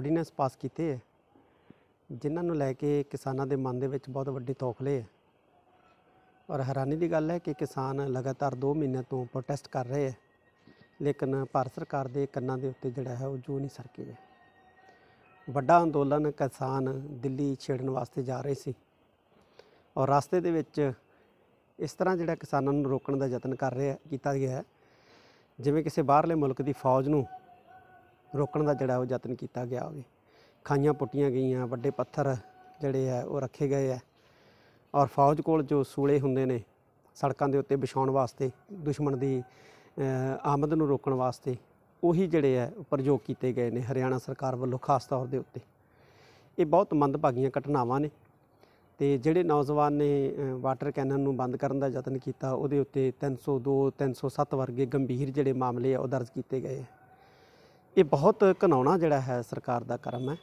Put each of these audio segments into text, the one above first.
ordinance ਪਾਸ ਕੀਤੇ ਹੈ ਜਿਨ੍ਹਾਂ ਨੂੰ ਲੈ ਕੇ ਕਿਸਾਨਾਂ ਦੇ ਮਨ ਦੇ ਵਿੱਚ ਬਹੁਤ ਵੱਡੇ ਤੋਖਲੇ ਹੈ ਔਰ ਹੈਰਾਨੀ ਦੀ ਗੱਲ ਹੈ ਕਿ ਕਿਸਾਨ ਲਗਾਤਾਰ 2 ਮਹੀਨੇ ਤੋਂ ਪ੍ਰੋਟੈਸਟ ਕਰ ਰਹੇ ਹੈ ਲੇਕਿਨ ਭਾਰਤ ਸਰਕਾਰ ਦੇ ਕੰਨਾਂ ਦੇ ਉੱਤੇ ਜਿਹੜਾ ਹੈ ਉਹ ਜੂ ਨਹੀਂ ਸਰਕੀ ਹੈ ਵੱਡਾ ਅੰਦੋਲਨ ਕਿਸਾਨ ਦਿੱਲੀ ਛੇੜਨ ਵਾਸਤੇ ਜਾ ਰਹੇ ਸੀ ਔਰ ਰਸਤੇ ਦੇ ਵਿੱਚ ਇਸ ਤਰ੍ਹਾਂ ਜਿਹੜਾ ਕਿਸਾਨਾਂ ਨੂੰ ਰੋਕਣ ਦਾ ਯਤਨ ਕਰ ਰਿਹਾ ਕੀਤਾ ਗਿਆ ਹੈ ਜਿਵੇਂ ਕਿਸੇ ਬਾਹਰਲੇ ਮੁਲਕ ਦੀ ਫੌਜ ਨੂੰ ਰੋਕਣ ਦਾ ਜਿਹੜਾ ਉਹ ਯਤਨ ਕੀਤਾ ਗਿਆ ਹੋਵੇ ਖਾਈਆਂ ਪੁੱਟੀਆਂ ਗਈਆਂ ਵੱਡੇ ਪੱਥਰ ਜਿਹੜੇ ਆ ਉਹ ਰੱਖੇ ਗਏ ਆ ਔਰ ਫੌਜ ਕੋਲ ਜੋ ਸੂਲੇ ਹੁੰਦੇ ਨੇ ਸੜਕਾਂ ਦੇ ਉੱਤੇ ਵਿਛਾਉਣ ਵਾਸਤੇ ਦੁਸ਼ਮਣ ਦੀ ਆਮਦ ਨੂੰ ਰੋਕਣ ਵਾਸਤੇ ਉਹੀ ਜਿਹੜੇ ਆ ਪ੍ਰਯੋਗ ਕੀਤੇ ਗਏ ਨੇ ਹਰਿਆਣਾ ਸਰਕਾਰ ਵੱਲੋਂ ਖਾਸ ਤੌਰ ਦੇ ਉੱਤੇ ਇਹ ਬਹੁਤ ਮੰਦਭਾਗੀਆਂ ਘਟਨਾਵਾਂ ਨੇ ਤੇ ਜਿਹੜੇ ਨੌਜਵਾਨ ਨੇ ਵਾਟਰ ਕੈਨਨ ਨੂੰ ਬੰਦ ਕਰਨ ਦਾ ਯਤਨ ਕੀਤਾ ਉਹਦੇ ਉੱਤੇ 302 307 ਵਰਗੇ ਗੰਭੀਰ ਜਿਹੜੇ ਮਾਮਲੇ ਆ ਉਹ ਦਰਜ ਕੀਤੇ ਗਏ ਆ ਇਹ ਬਹੁਤ ਘਨਾਉਣਾ ਜਿਹੜਾ ਹੈ ਸਰਕਾਰ ਦਾ ਕਰਮ ਹੈ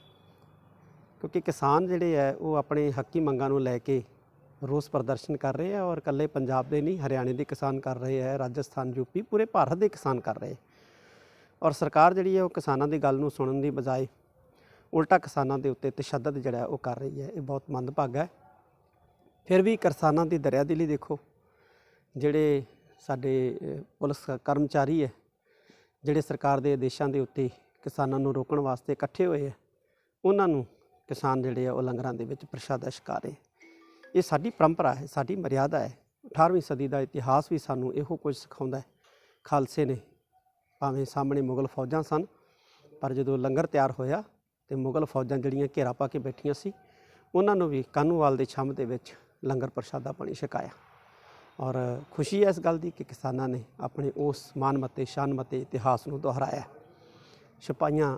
ਕਿਉਂਕਿ ਕਿਸਾਨ ਜਿਹੜੇ ਹੈ ਉਹ ਆਪਣੇ ਹੱਕੀ ਮੰਗਾਂ ਨੂੰ ਲੈ ਕੇ ਰੋਸ ਪ੍ਰਦਰਸ਼ਨ ਕਰ ਰਹੇ ਹੈ ਔਰ ਇਕੱਲੇ ਪੰਜਾਬ ਦੇ ਨਹੀਂ ਹਰਿਆਣੇ ਦੇ ਕਿਸਾਨ ਕਰ ਰਹੇ ਹੈ ਰਾਜਸਥਾਨ ਯੂਪੀ ਪੂਰੇ ਭਾਰਤ ਦੇ ਕਿਸਾਨ ਕਰ ਰਹੇ ਔਰ ਸਰਕਾਰ ਜਿਹੜੀ ਹੈ ਉਹ ਕਿਸਾਨਾਂ ਦੀ ਗੱਲ ਨੂੰ ਸੁਣਨ ਦੀ ਬਜਾਏ ਉਲਟਾ ਕਿਸਾਨਾਂ ਦੇ ਉੱਤੇ ਤਸ਼ੱਦਦ ਜਿਹੜਾ ਉਹ ਕਰ ਰਹੀ ਹੈ ਇਹ ਬਹੁਤ ਮੰਦਭਾਗਾ ਹੈ ਫਿਰ ਵੀ ਕਿਸਾਨਾਂ ਦੀ ਦਰਿਆਦਿਲੀ ਦੇਖੋ ਜਿਹੜੇ ਸਾਡੇ ਪੁਲਿਸ ਕਰਮਚਾਰੀ ਹੈ ਜਿਹੜੇ ਸਰਕਾਰ ਦੇ ਆਦੇਸ਼ਾਂ ਦੇ ਉੱਤੇ ਕਿਸਾਨਾਂ ਨੂੰ ਰੋਕਣ ਵਾਸਤੇ ਇਕੱਠੇ ਹੋਏ ਆ ਉਹਨਾਂ ਨੂੰ ਕਿਸਾਨ ਜਿਹੜੇ ਆ ਉਹ ਲੰਗਰਾਂ ਦੇ ਵਿੱਚ ਪ੍ਰਸ਼ਾਦ ਦਾ ਹੈ ਇਹ ਸਾਡੀ ਪਰੰਪਰਾ ਹੈ ਸਾਡੀ ਮਰਿਆਦਾ ਹੈ 18ਵੀਂ ਸਦੀ ਦਾ ਇਤਿਹਾਸ ਵੀ ਸਾਨੂੰ ਇਹੋ ਕੁਝ ਸਿਖਾਉਂਦਾ ਹੈ ਖਾਲਸੇ ਨੇ ਭਾਵੇਂ ਸਾਹਮਣੇ ਮੁਗਲ ਫੌਜਾਂ ਸਨ ਪਰ ਜਦੋਂ ਲੰਗਰ ਤਿਆਰ ਹੋਇਆ ਤੇ ਮੁਗਲ ਫੌਜਾਂ ਜਿਹੜੀਆਂ ਘੇਰਾ ਪਾ ਕੇ ਬੈਠੀਆਂ ਸੀ ਉਹਨਾਂ ਨੂੰ ਵੀ ਕਾਨੂੰਵਾਲ ਦੇ ਛੰਮ ਦੇ ਵਿੱਚ ਲੰਗਰ ਪ੍ਰਸ਼ਾਦਾ ਪਾਣੀ ਛਕਾਇਆ ਔਰ ਖੁਸ਼ੀ ਹੈ ਇਸ ਗੱਲ ਦੀ ਕਿ ਕਿਸਾਨਾਂ ਨੇ ਆਪਣੇ ਉਸ ਮਾਨ ਮਤੇ ਸ਼ਾਨ ਮਤੇ ਇਤਿਹਾਸ ਨੂੰ ਦੁਹਰਾਇਆ ਸਿਪਾਈਆਂ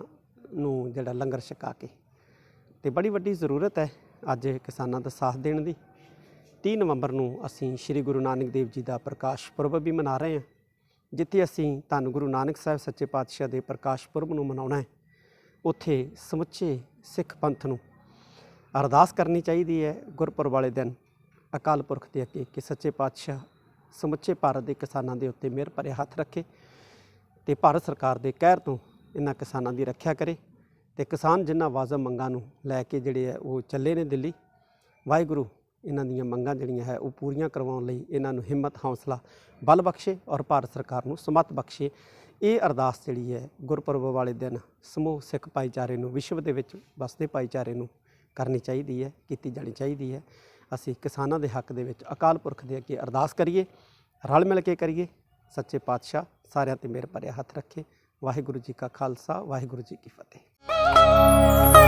ਨੂੰ ਜਿਹੜਾ ਲੰਗਰ ਛਕਾ ਕੇ ਤੇ ਬੜੀ ਵੱਡੀ ਜ਼ਰੂਰਤ ਹੈ ਅੱਜ ਕਿਸਾਨਾਂ ਦਾ ਸਾਥ ਦੇਣ ਦੀ 30 ਨਵੰਬਰ ਨੂੰ ਅਸੀਂ ਸ੍ਰੀ ਗੁਰੂ ਨਾਨਕ ਦੇਵ ਜੀ ਦਾ ਪ੍ਰਕਾਸ਼ ਪੁਰਬ ਵੀ ਮਨਾ ਰਹੇ ਹਾਂ ਜਿੱਥੇ ਅਸੀਂ ਧੰਨ ਗੁਰੂ ਨਾਨਕ ਸਾਹਿਬ ਸੱਚੇ ਪਾਤਸ਼ਾਹ ਦੇ ਪ੍ਰਕਾਸ਼ ਪੁਰਬ ਨੂੰ ਮਨਾਉਣਾ ਹੈ ਉੱਥੇ ਸਮੁੱਚੇ ਸਿੱਖ ਪੰਥ ਨੂੰ ਅਰਦਾਸ ਕਰਨੀ ਚਾਹੀਦੀ ਹੈ ਗੁਰਪੁਰਬ ਵਾਲੇ ਦਿਨ ਅਕਾਲ ਪੁਰਖ ਦੇ ਅੱਗੇ ਕਿ ਸੱਚੇ ਪਾਤਸ਼ਾਹ ਸਮੁੱਚੇ ਭਾਰਤ ਦੇ ਕਿਸਾਨਾਂ ਦੇ ਉੱਤੇ ਮਿਹਰ ਭਰੇ ਹੱਥ ਰੱਖੇ ਤੇ ਭਾਰਤ ਸਰਕਾਰ ਦੇ ਕਹਿਰ ਤੋਂ ਇਹਨਾਂ ਕਿਸਾਨਾਂ ਦੀ ਰੱਖਿਆ ਕਰੇ ਤੇ ਕਿਸਾਨ ਜਿਨ੍ਹਾਂ ਵਾਜ਼ਮ ਮੰਗਾਂ ਨੂੰ ਲੈ ਕੇ ਜਿਹੜੇ ਆ ਉਹ ਚੱਲੇ ਨੇ ਦਿੱਲੀ ਵਾਹਿਗੁਰੂ ਇਹਨਾਂ ਦੀਆਂ ਮੰਗਾਂ ਜਿਹੜੀਆਂ ਹੈ ਉਹ ਪੂਰੀਆਂ ਕਰਵਾਉਣ ਲਈ ਇਹਨਾਂ ਨੂੰ ਹਿੰਮਤ ਹੌਸਲਾ ਬਲ ਬਖਸ਼ੇ ਔਰ ਭਾਰਤ ਸਰਕਾਰ ਨੂੰ ਸਮਤ ਬਖਸ਼ੇ ਇਹ ਅਰਦਾਸ ਜਿਹੜੀ ਹੈ ਗੁਰਪੁਰਬ ਵਾਲੇ ਦਿਨ ਸਮੂਹ ਸਿੱਖ ਭਾਈਚਾਰੇ ਨੂੰ ਵਿਸ਼ਵ ਦੇ ਵਿੱਚ ਵਸਦੇ ਭਾਈਚਾਰੇ ਨੂੰ ਕਰਨੀ ਚਾਹੀਦੀ ਹੈ ਕੀਤੀ ਜਾਣੀ ਚਾਹੀਦੀ ਹੈ ਅਸੀਂ ਕਿਸਾਨਾਂ ਦੇ ਹੱਕ ਦੇ ਵਿੱਚ ਅਕਾਲ ਪੁਰਖ ਦੇ ਅੱਗੇ ਅਰਦਾਸ ਕਰੀਏ ਰਲ ਮਿਲ ਕੇ ਕਰੀਏ ਸੱਚੇ ਪਾਤਸ਼ਾਹ ਸਾਰਿਆਂ ਤੇ ਮਿਹਰ ਭਰਿਆ ਹੱਥ ਰੱਖੇ ਵਾਹਿਗੁਰੂ ਜੀ ਕਾ ਖਾਲਸਾ ਵਾਹਿਗੁਰੂ ਜੀ ਕੀ ਫਤਿਹ